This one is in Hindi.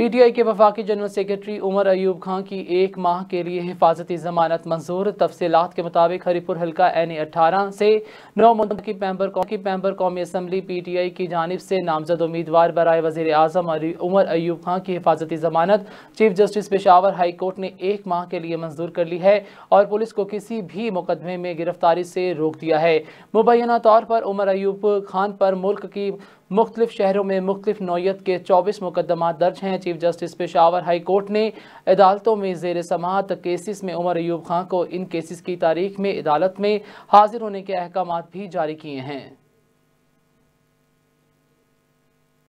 पीटीआई के वफाकी जनरल सेक्रेटरी उमर अयूब खां की एक माह के लिए हिफाजती जमानत मंजूर तफसीत के मुताबिक हरीपुर हल्का एन ए अठारह से नौ मुंतब मैम्बर की पैम्बर कौमी असम्बली पी टी आई की जानब से नामजद उम्मीदवार बरए वजीर अजम उमर अयूब खां की हिफाजती जमानत chief justice Peshawar high court ने एक माह के लिए मंजूर कर ली है और पुलिस को किसी भी मुकदमे में गिरफ्तारी से रोक दिया है मुबैना तौर पर उमर अयूब खान पर मुल्क की मुख्तलिफ शहरों में मुख्तलिफ नौीयत के चौबीस मुकदमा दर्ज हैं chief justice Peshawar high court ने अदालतों में जेर समात केसेस में उमर अयूब खां को इन केसेस की तारीख में अदालत में हाजिर होने के अहकाम भी जारी किए हैं